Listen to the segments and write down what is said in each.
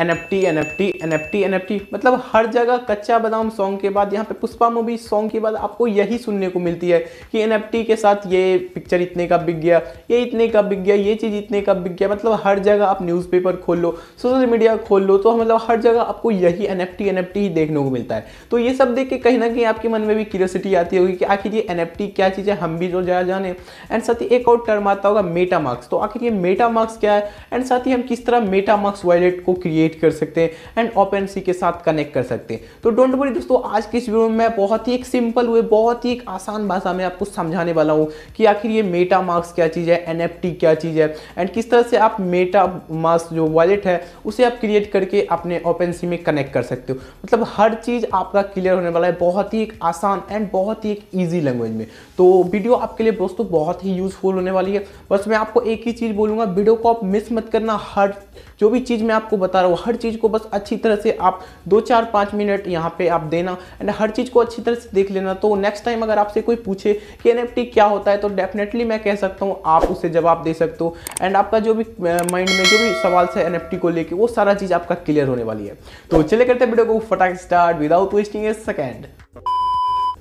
N F T N F T N F T N F T मतलब हर जगह कच्चा बादाम सॉन्ग के बाद यहाँ पे पुष्पा मूवी सॉन्ग के बाद आपको यही सुनने को मिलती है कि एन एफ टी के साथ ये पिक्चर इतने का बिक गया ये इतने का बिक गया ये चीज़ इतने का बिक गया मतलब हर जगह आप न्यूज़पेपर खोल लो सोशल मीडिया खोल लो तो मतलब हर जगह आपको यही N F T N F T ही देखने को मिलता है तो ये सब देख के कहीं ना कहीं आपके मन में भी क्यूरियोसिटी आती होगी कि आखिर ये एन एफ टी क्या चीज़ है हम भी जो तो जाया जाने एंड साथ ही एक और टर्म आता होगा मेटा मार्क्स तो आखिर ये मेटा मार्क्स क्या है एंड साथ ही हम किस तरह मेटा मार्क्स वॉलेट को क्रिएट क्रिएट कर सकते हैं एंड ओपन सी के साथ कनेक्ट कर सकते हैं तो डोंट वरी दोस्तों आज की इस वीडियो में मैं बहुत ही एक सिंपल हुए बहुत ही एक आसान भाषा में आपको समझाने वाला हूँ कि आखिर ये मेटा मार्क्स क्या चीज़ है एन क्या चीज़ है एंड किस तरह से आप मेटा मार्क्स जो वॉलेट है उसे आप क्रिएट करके अपने ओपन सी में कनेक्ट कर सकते हो मतलब हर चीज़ आपका क्लियर होने वाला है बहुत ही एक आसान एंड बहुत ही एक ईजी लैंग्वेज में तो वीडियो आपके लिए दोस्तों बहुत ही यूजफुल होने वाली है बस मैं आपको एक ही चीज़ बोलूँगा वीडियो को आप मिस मत करना हर जो भी चीज़ मैं आपको बता रहा हूँ हर चीज़ को बस अच्छी तरह से आप दो चार पाँच मिनट यहाँ पे आप देना एंड हर चीज़ को अच्छी तरह से देख लेना तो नेक्स्ट टाइम अगर आपसे कोई पूछे कि एन क्या होता है तो डेफिनेटली मैं कह सकता हूँ आप उसे जवाब दे सकते हो एंड आपका जो भी माइंड में जो भी सवाल है एन को लेकर वो सारा चीज़ आपका क्लियर होने वाली है तो चले करते वीडियो को फटाक start without wasting a second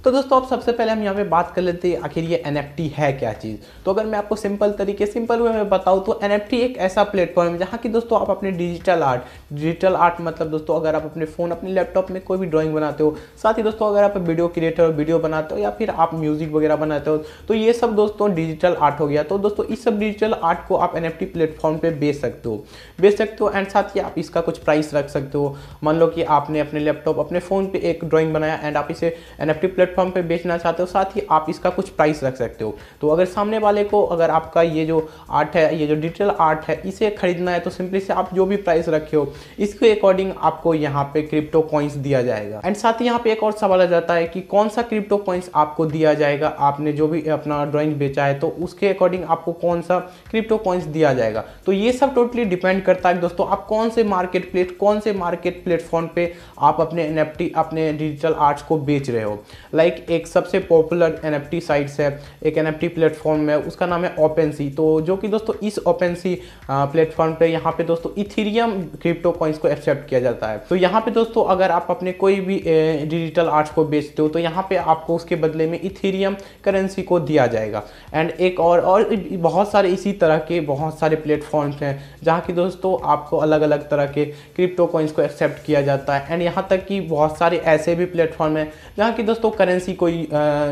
तो दोस्तों आप सबसे पहले हम यहाँ पे बात कर लेते हैं आखिर ये एन है क्या चीज़ तो अगर मैं आपको सिंपल तरीके सिंपल वे में बताऊँ तो एन एक ऐसा प्लेटफॉर्म है जहाँ की दोस्तों आप अपने डिजिटल आर्ट डिजिटल आर्ट मतलब दोस्तों अगर आप अपने फ़ोन अपने लैपटॉप में कोई भी ड्रॉइंग बनाते हो साथ ही दोस्तों अगर आप वीडियो क्रिएटर वीडियो बनाते हो या फिर आप म्यूज़िक वगैरह बनाते हो तो ये सब दोस्तों डिजिटल आर्ट हो गया तो दोस्तों इस सब डिजिटल आर्ट को आप एन प्लेटफॉर्म पर बेच सकते हो बेच सकते हो एंड साथ ही आप इसका कुछ प्राइस रख सकते हो मान लो कि आपने अपने लैपटॉप अपने फ़ोन पर एक ड्रॉइंग बनाया एंड आप इसे एन प्लेटफॉर्म प्लेटफॉर्म पे बेचना चाहते हो साथ ही आप इसका कुछ प्राइस रख सकते हो तो अगर सामने वाले को अगर आपका ये जो आर्ट है ये जो डिजिटल आर्ट है इसे खरीदना है तो सिंपली से आप जो भी प्राइस रखे हो इसके अकॉर्डिंग आपको यहाँ पे क्रिप्टो कॉइन्स दिया जाएगा एंड साथ ही यहाँ पे एक और सवाल आ जाता है कि कौन सा क्रिप्टो कॉइन्स आपको दिया जाएगा आपने जो भी अपना ड्रॉइंग बेचा है तो उसके अकॉर्डिंग आपको कौन सा क्रिप्टो कॉइन्स दिया जाएगा तो ये सब टोटली डिपेंड करता है दोस्तों आप कौन से मार्केट प्लेट कौन से मार्केट प्लेटफॉर्म पे आप अपने एन अपने डिजिटल आर्ट्स को बेच रहे हो लाइक like एक सबसे पॉपुलर एन एफ साइट्स है एक एन एफ प्लेटफॉर्म है उसका नाम है ओपन तो जो कि दोस्तों इस ओपन प्लेटफॉर्म पर यहाँ पे दोस्तों इथीरियम क्रिप्टो कॉइंस को एक्सेप्ट किया जाता है तो यहाँ पे दोस्तों अगर आप अपने कोई भी डिजिटल आर्ट्स को बेचते हो तो यहाँ पे आपको उसके बदले में इथीरियम करेंसी को दिया जाएगा एंड एक और और बहुत सारे इसी तरह के बहुत सारे प्लेटफॉर्म्स हैं जहाँ की दोस्तों आपको अलग अलग तरह के क्रिप्टो कॉइंस को एक्सेप्ट किया जाता है एंड यहाँ तक कि बहुत सारे ऐसे भी प्लेटफॉर्म हैं जहाँ की दोस्तों करेंसी को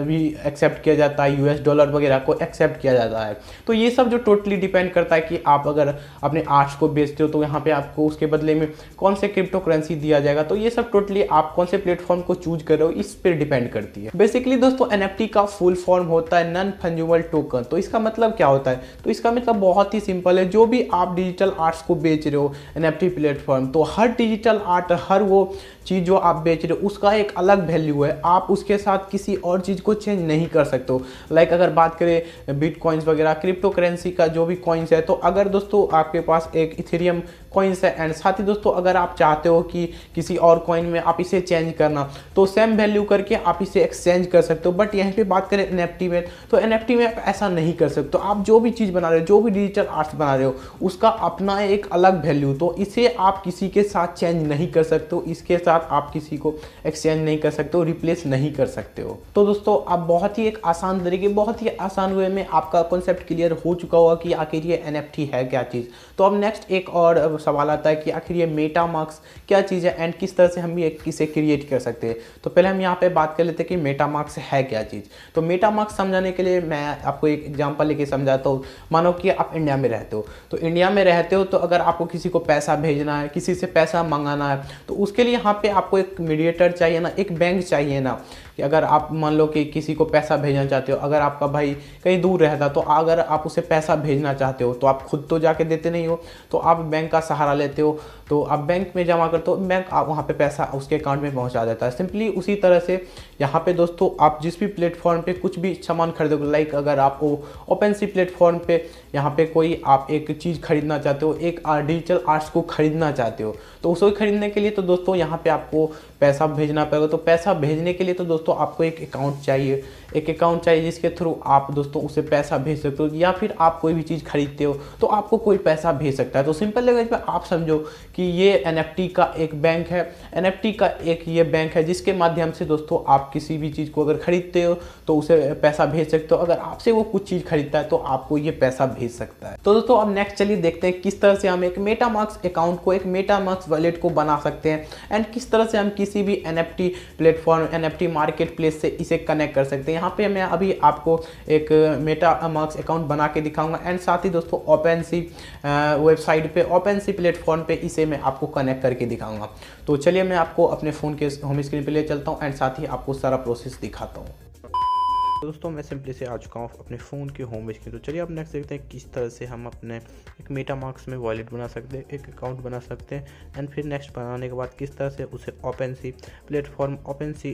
भी एक्सेप्ट किया जाता है यूएस डॉलर वगैरह को एक्सेप्ट किया जाता है तो ये सब जो टोटली डिपेंड करता है कि आप अगर अपने आर्ट्स को बेचते हो तो यहाँ पे आपको उसके बदले में कौन से क्रिप्टो करेंसी दिया जाएगा तो ये सब टोटली आप कौन से प्लेटफॉर्म को चूज कर रहे हो इस पर डिपेंड करती है बेसिकली दोस्तों एन का फुल फॉर्म होता है नन फंजूबल टोकन तो इसका मतलब क्या होता है तो इसका मतलब बहुत ही सिंपल है जो भी आप डिजिटल आर्ट्स को बेच रहे हो एन प्लेटफॉर्म तो हर डिजिटल आर्ट हर वो चीज़ जो आप बेच रहे हो उसका एक अलग वैल्यू है आप उसके साथ किसी और चीज़ को चेंज नहीं कर सकते हो लाइक अगर बात करें बिटकॉइंस वगैरह क्रिप्टो करेंसी का जो भी कॉइन्स है तो अगर दोस्तों आपके पास एक इथेरियम कॉइन्स है एंड साथ ही दोस्तों अगर आप चाहते हो कि किसी और कॉइन में आप इसे चेंज करना तो सेम वैल्यू करके आप इसे एक्सचेंज कर सकते हो बट यहीं पे बात करें एन में तो एन में आप ऐसा नहीं कर सकते आप जो भी चीज़ बना रहे हो जो भी डिजिटल आर्ट्स बना रहे हो उसका अपना एक अलग वैल्यू तो इसे आप किसी के साथ चेंज नहीं कर सकते हो इसके साथ साथ आप किसी को एक्सचेंज नहीं कर सकते हो रिप्लेस नहीं कर सकते हो तो दोस्तों आप बहुत ही एक आसान तरीके बहुत ही आसान वे में आपका कॉन्सेप्ट क्लियर हो चुका होगा कि आखिर ये एन है क्या चीज़ तो अब नेक्स्ट एक और सवाल आता है कि आखिर ये मेटा मार्क्स क्या चीज़ है एंड किस तरह से हम ये इसे क्रिएट कर सकते हैं तो पहले हम यहाँ पे बात कर लेते हैं कि मेटा मार्क्स है क्या चीज़ तो मेटा मार्क्स समझाने के लिए मैं आपको एक एग्जाम्पल लेके समझाता हूँ मानो कि आप इंडिया में रहते हो तो इंडिया में रहते हो तो अगर आपको किसी को पैसा भेजना है किसी से पैसा मंगाना है तो उसके लिए यहाँ पे आपको एक मीडिएटर चाहिए ना एक बैंक चाहिए ना कि अगर आप मान लो कि किसी को पैसा भेजना चाहते हो अगर आपका भाई कहीं दूर रहता तो अगर आप उसे पैसा भेजना चाहते हो तो आप खुद तो जाके देते नहीं हो तो आप बैंक का सहारा लेते हो तो आप बैंक में जमा करते हो बैंक आप वहाँ पर पैसा उसके अकाउंट में पहुँचा देता है सिंपली उसी तरह से यहाँ पर दोस्तों आप जिस भी प्लेटफॉर्म पर कुछ भी सामान खरीदोगे लाइक अगर आप ओपन सी प्लेटफॉर्म पर यहाँ पर कोई आप एक चीज़ खरीदना चाहते हो एक डिजिटल आर्ट्स को खरीदना चाहते हो तो उसको खरीदने के लिए तो दोस्तों यहाँ पे आपको पैसा भेजना पड़ेगा तो पैसा भेजने के लिए तो दोस्तों आपको एक अकाउंट चाहिए एक अकाउंट चाहिए जिसके थ्रू आप दोस्तों उसे पैसा भेज सकते हो या फिर आप कोई भी चीज़ खरीदते हो तो आपको कोई पैसा भेज सकता है तो सिंपल लैंग्वेज में आप समझो कि ये एन का एक बैंक है एन का एक ये बैंक है जिसके माध्यम से दोस्तों आप किसी भी चीज़ को अगर खरीदते हो तो उसे पैसा भेज सकते हो अगर आपसे वो कुछ चीज़ खरीदता है तो आपको ये पैसा भेज सकता है तो दोस्तों अब नेक्स्ट चलिए देखते हैं किस तरह से हम एक मेटामार्क्स अकाउंट को एक मेटामार्क्स वॉलेट को बना सकते हैं एंड किस तरह से हम किसी भी N F platform N marketplace से इसे कनेक्ट कर सकते हैं यहाँ पे मैं अभी आपको एक मेटा मार्क्स अकाउंट बना के दिखाऊंगा एंड साथ ही दोस्तों ओपन सी वेबसाइट पे ओपन सी प्लेटफॉर्म पे इसे मैं आपको कनेक्ट करके दिखाऊंगा तो चलिए मैं आपको अपने फ़ोन के होम स्क्रीन पे ले चलता हूँ एंड साथ ही आपको सारा प्रोसेस दिखाता हूँ तो दोस्तों मैं सिंपली से आ चुका हूँ अपने फ़ोन के होम पेज के तो चलिए आप नेक्स्ट देखते हैं किस तरह से हम अपने एक मेटा मार्क्स में वॉलेट बना सकते हैं एक अकाउंट बना सकते हैं एंड फिर नेक्स्ट बनाने के बाद किस तरह से उसे OpenSea platform OpenSea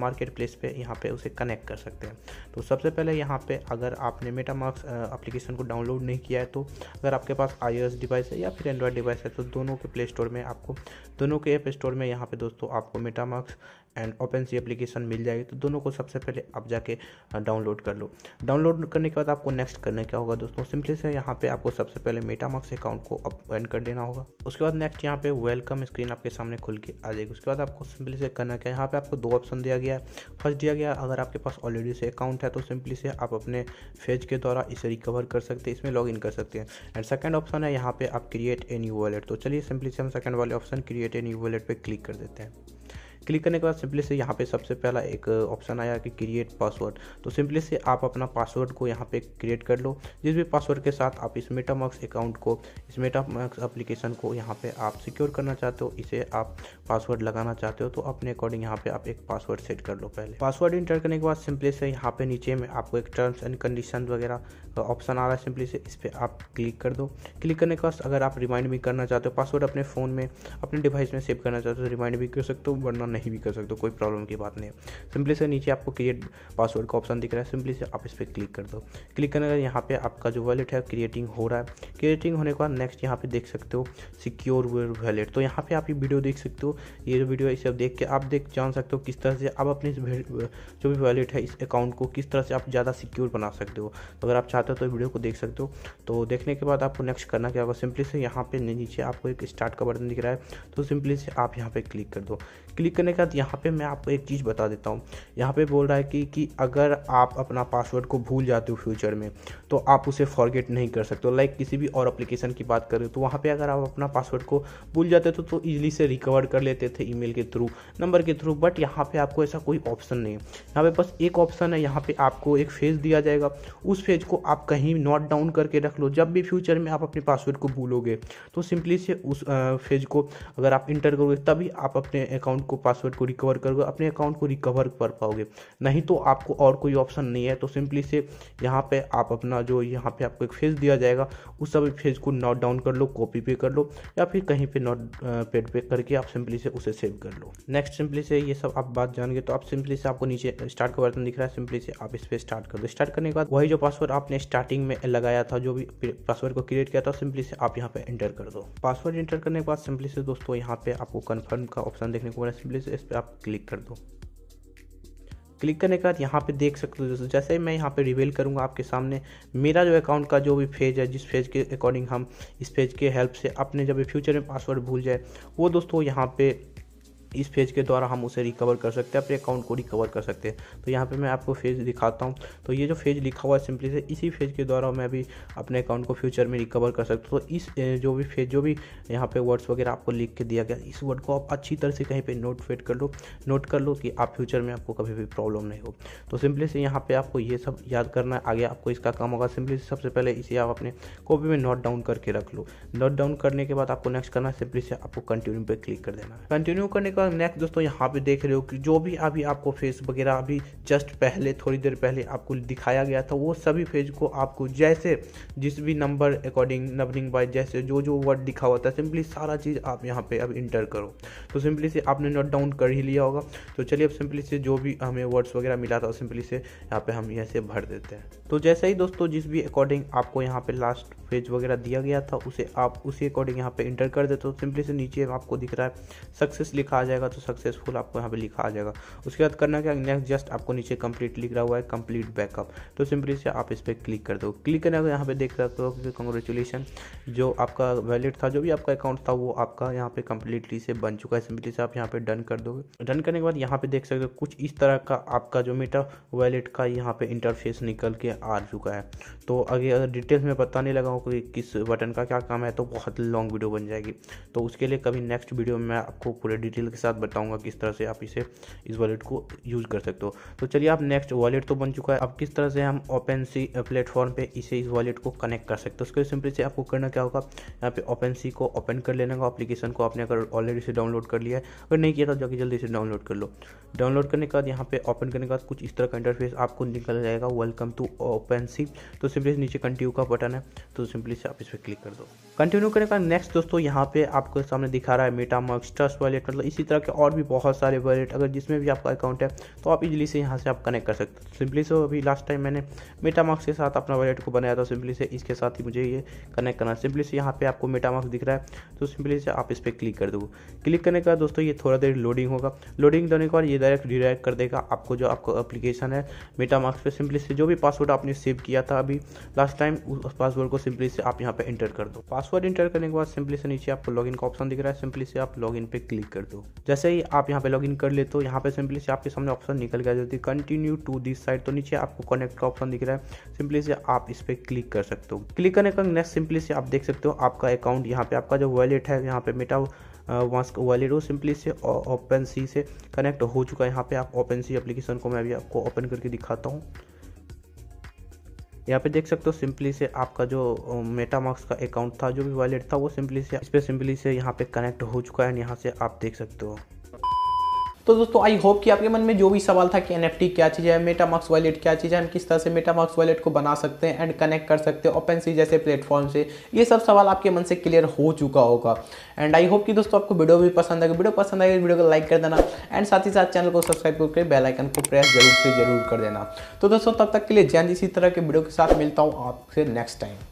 marketplace पर यहाँ पर उसे कनेक्ट कर सकते हैं तो सबसे पहले यहाँ पर अगर आपने मेटा मार्क्स अप्लीकेशन को डाउनलोड नहीं किया है तो अगर आपके पास आई डिवाइस है या फिर एंड्रॉयड डिवाइस है तो दोनों के प्ले स्टोर में आपको दोनों के ऐप स्टोर में यहाँ पर दोस्तों आपको MetaMask and OpenSea application मिल जाएगी तो दोनों को सबसे पहले आप जाके डाउनलोड कर लो डाउनलोड करने के बाद आपको नेक्स्ट करने क्या होगा दोस्तों सिंपली से यहाँ पे आपको सबसे पहले मेटामार्क्स अकाउंट को ओपन कर देना होगा उसके बाद नेक्स्ट यहाँ पे वेलकम स्क्रीन आपके सामने खुल के आ जाएगी उसके बाद आपको सिंपली से करना क्या है यहाँ पे आपको दो ऑप्शन दिया गया है फर्स्ट दिया गया अगर आपके पास ऑलरेडी से अकाउंट है तो सिंपली से आप अपने फेज के द्वारा इसे रिकवर कर सकते हैं इसमें लॉग इन कर सकते हैं एंड सेकेंड ऑप्शन है यहाँ पे आप क्रिएट ए न्यू वॉलेट तो चलिए सिंपली से हम सेकेंड वाले option create a new wallet पर क्लिक कर देते हैं क्लिक करने के बाद सिंपली से यहाँ पे सबसे पहला एक ऑप्शन आया कि क्रिएट पासवर्ड तो सिंपली से आप अपना पासवर्ड को यहाँ पे क्रिएट कर लो जिस भी पासवर्ड के साथ आप इस मेटामक्स अकाउंट को इस मेटामक्स एप्लीकेशन को यहाँ पे आप सिक्योर करना चाहते हो इसे आप पासवर्ड लगाना चाहते हो तो अपने अकॉर्डिंग यहाँ पे आप एक पासवर्ड सेट कर लो पहले पासवर्ड इंटर करने के बाद सिंपली से यहाँ पे नीचे में आपको एक टर्म्स एंड कंडीशन वगैरह का ऑप्शन आ रहा है सिंपली से इस पर आप क्लिक कर दो क्लिक करने के बाद अगर आप रिमाइंड भी करना चाहते हो पासवर्ड अपने फ़ोन में अपने डिवाइस में सेव करना चाहते हो तो रिमाइंड भी कर सकते हो वरना काम नहीं भी कर सकते कोई प्रॉब्लम की बात नहीं है सिंपली से नीचे आपको क्रिएट पासवर्ड का ऑप्शन दिख रहा है सिंपली से आप इस पर क्लिक कर दो क्लिक करने का यहाँ पे आपका जो वॉलेट है क्रिएटिंग हो रहा है क्रिएटिंग होने के बाद नेक्स्ट यहाँ पे देख सकते हो सिक्योर वॉलेट तो यहाँ पे आप ये वीडियो देख सकते हो ये जो वीडियो है इसे देख के आप देख जान सकते हो किस तरह से आप अपने जो भी वॉलेट है इस अकाउंट को किस तरह से आप ज़्यादा सिक्योर बना सकते हो तो अगर आप चाहते हो तो वीडियो को देख सकते हो तो देखने के बाद आपको नेक्स्ट करना क्या होगा सिंपली से यहाँ पे नीचे आपको एक स्टार्ट का बटन दिख रहा है तो सिंपली से आप यहाँ पे क्लिक कर दो क्लिक करने के बाद यहाँ पे मैं आपको एक चीज़ बता देता हूँ यहाँ पे बोल रहा है कि कि अगर आप अपना पासवर्ड को भूल जाते हो फ्यूचर में तो आप उसे फॉरगेट नहीं कर सकते लाइक किसी भी और अप्लीकेशन की बात करें तो वहाँ पर अगर आप अपना पासवर्ड को भूल जाते थे तो ईजिली से रिकवर कर लेते थे ई के थ्रू नंबर के थ्रू बट यहाँ पर आपको ऐसा कोई ऑप्शन नहीं है यहाँ पर बस एक ऑप्शन है यहाँ पर आपको एक फेज दिया जाएगा उस फेज को आप कहीं नोट डाउन करके रख लो जब भी फ्यूचर में आप अपने पासवर्ड को भूलोगे तो सिंपली से उस फेज को अगर आप इंटर करोगे तभी आप अपने अकाउंट को पासवर्ड को रिकवर करोगे अपने अकाउंट को रिकवर कर पाओगे नहीं तो आपको और कोई ऑप्शन नहीं है तो सिंपली से यहाँ पे आप अपना जो यहाँ पे आपको एक फेज दिया जाएगा उस सभी फेज को नोट डाउन कर लो कॉपी पे कर लो या फिर कहीं पे नोट पेड पे करके आप सिंपली से उसे सेव कर लो नेक्स्ट सिंपली से ये सब आप बात जान गए तो आप सिंपली से आपको नीचे स्टार्ट का बर्तन दिख रहा है सिंपली से आप इस पर स्टार्ट कर दो स्टार्ट करने के बाद वही जो पासवर्ड आपने स्टार्टिंग में लगाया था जो भी पासवर्ड को क्रिएट किया था सिंपली से आप यहाँ पे एंटर कर दो पासवर्ड एंटर करने के बाद सिंपली से दोस्तों यहाँ पे आपको कन्फर्म का ऑप्शन देखने को मिला सिंपली होती इस पर आप क्लिक कर दो क्लिक करने के बाद यहाँ पे देख सकते हो दोस्तों जैसे ही मैं यहाँ पे रिवेल करूँगा आपके सामने मेरा जो अकाउंट का जो भी फेज है जिस फेज के अकॉर्डिंग हम इस फेज के हेल्प से अपने जब फ्यूचर में पासवर्ड भूल जाए वो दोस्तों यहाँ पे इस फेज के द्वारा हम उसे रिकवर कर सकते हैं अपने अकाउंट को रिकवर कर सकते हैं तो यहाँ पे मैं आपको फेज दिखाता हूँ तो ये जो फेज लिखा हुआ है सिंपली से इसी फेज के द्वारा मैं भी अपने अकाउंट को फ्यूचर में रिकवर कर सकता हूँ तो इस जो भी फेज जो भी यहाँ पे वर्ड्स वगैरह आपको लिख के दिया गया इस वर्ड को आप अच्छी तरह से कहीं पर नोट फेट कर लो नोट कर लो कि आप फ्यूचर में आपको कभी भी प्रॉब्लम नहीं हो तो सिंपली से यहाँ पर आपको ये सब याद करना है आगे आपको इसका काम होगा सिंपली से सबसे पहले इसे आप अपने कॉपी में नोट डाउन करके रख लो नोट डाउन करने के बाद आपको नेक्स्ट करना है सिंपली से आपको कंटिन्यू पर क्लिक कर देना है कंटिन्यू करने के उसके नेक्स्ट दोस्तों यहाँ पे देख रहे हो कि जो भी अभी आपको फेस वगैरह अभी जस्ट पहले थोड़ी देर पहले आपको दिखाया गया था वो सभी फेज को आपको जैसे जिस भी नंबर अकॉर्डिंग नंबरिंग बाय जैसे जो जो वर्ड लिखा हुआ था सिंपली सारा चीज़ आप यहाँ पे अब इंटर करो तो सिंपली से आपने नोट डाउन कर ही लिया होगा तो चलिए अब सिंपली से जो भी हमें वर्ड्स वगैरह मिला था सिंपली से यहाँ पे हम यहाँ से भर देते हैं तो जैसे ही दोस्तों जिस भी अकॉर्डिंग आपको यहाँ पे लास्ट पेज वगैरह दिया गया था उसे आप उसी अकॉर्डिंग यहाँ पे इंटर कर देते हो सिंपली से नीचे आपको दिख रहा है सक्सेस लिखा आ जाएगा तो सक्सेसफुल आपको यहाँ पे लिखा आ जाएगा उसके बाद करना क्या नेक्स्ट जस्ट आपको नीचे कंप्लीट लिख रहा हुआ है कंप्लीट बैकअप तो सिंपली से आप इस पर क्लिक कर दो क्लिक करने का यहाँ पे देख सकते हो कि कॉन्ग्रेचुलेसन जो आपका वैलिड था जो भी आपका अकाउंट था वो आपका यहाँ पे कंप्लीटली से बन चुका है सिंपली से आप यहाँ पे डन कर दोगे डन करने के बाद यहाँ पे देख सकते हो कुछ इस तरह का आपका जो मेटा वैलेट का यहाँ पे इंटरफेस निकल के आ चुका है तो अगर अगर डिटेल्स में पता नहीं लगा हो कि किस बटन का क्या काम है तो बहुत लॉन्ग वीडियो बन जाएगी तो उसके लिए कभी नेक्स्ट वीडियो में मैं आपको पूरे डिटेल के साथ बताऊंगा किस तरह से आप इसे इस वॉलेट को यूज़ कर सकते हो तो चलिए आप नेक्स्ट वॉलेट तो बन चुका है अब किस तरह से हम ओपन सी प्लेटफॉर्म पर इसे इस वॉलेट को कनेक्ट कर सकते हो उसके लिए सिंपली से आपको करना क्या होगा यहाँ पे ओपन सी को ओपन कर लेना होगा अपलीकेशन को आपने अगर ऑलरेडी से डाउनलोड कर लिया है अगर नहीं किया तो जाके जल्दी से डाउनलोड कर लो डाउनलोड करने के बाद यहाँ पे ओपन करने के बाद कुछ इस तरह का इंटरफेस आपको निकल जाएगा वेलकम टू ओपन सी तो सिंपली नीचे कंटिन्यू का बटन है तो सिंपली से आप इस पर क्लिक कर दो कंटिन्यू करने का नेक्स्ट दोस्तों यहाँ पे आपको सामने दिखा रहा है मेटा मार्क्स ट्रस्ट वॉलेट मतलब इसी तरह के और भी बहुत सारे वॉलेट अगर जिसमें भी आपका अकाउंट है तो आप इजिली से यहाँ से आप कनेक्ट कर सकते हो सिंपली से अभी लास्ट टाइम मैंने मेटा मार्क्स के साथ अपना वॉलेट को बनाया था सिंपली से इसके साथ ही मुझे ये कनेक्ट करना सिंपली से यहाँ पे आपको मेटा मार्क्स दिख रहा है तो सिंपली से आप इस पर क्लिक कर दो क्लिक करने के बाद दोस्तों ये थोड़ा देर लोडिंग होगा लोडिंग करने के बाद ये डायरेक्ट रिडायरेक्ट कर देगा आपको जो आपको एप्लीकेशन है मेटा मार्क्स पर सिंपली से जो भी पासवर्ड आपने सेव किया था अभी लास्ट टाइम उस पासवर्ड को सिंपली सिंपली से आप यहाँ पे एंटर कर दो पासवर्ड एंटर करने के बाद सिंपली से नीचे आपको लॉगिन का ऑप्शन दिख रहा है सिंपली से आप लॉगिन पे क्लिक कर दो जैसे ही आप यहाँ पे लॉगिन कर ले तो यहाँ पे सिंपली से आपके सामने ऑप्शन निकल गया जो कंटिन्यू टू दिस साइड तो नीचे आपको कनेक्ट का ऑप्शन दिख रहा है सिंपली से आप इस पर क्लिक कर सकते हो क्लिक करने का नेक्स्ट सिंपली से आप देख सकते हो आपका अकाउंट यहाँ पे आपका जो वॉलेट है यहाँ पे मेटा वॉन्स वॉलेट वो सिंपली से ओपन सी से कनेक्ट हो चुका है यहाँ पे आप ओपन सी एप्लीकेशन को मैं अभी आपको ओपन करके दिखाता हूँ यहाँ पे देख सकते हो सिंपली से आपका जो मेटामार्क्स का अकाउंट था जो भी वॉलेट था वो सिंपली से इस पर सिंपली से यहाँ पे कनेक्ट हो चुका है यहाँ से आप देख सकते हो तो दोस्तों आई होप कि आपके मन में जो भी सवाल था कि एन क्या चीज़ है मेटामार्क्स वॉलेट क्या चीज़ है हम किस तरह से मेटामार्क्स वॉलेट को बना सकते हैं एंड कनेक्ट कर सकते हैं ओपन सी जैसे प्लेटफॉर्म से ये सब सवाल आपके मन से क्लियर हो चुका होगा एंड आई होप कि दोस्तों आपको वीडियो भी पसंद आएगा वीडियो पसंद आएगी वीडियो को लाइक कर देना एंड साथ ही साथ चैनल को सब्सक्राइब करके बेलाइकन को प्रेस जरूर से जरूर कर देना तो दोस्तों तब तक के लिए जैन इसी तरह के वीडियो के साथ मिलता हूँ आपसे नेक्स्ट टाइम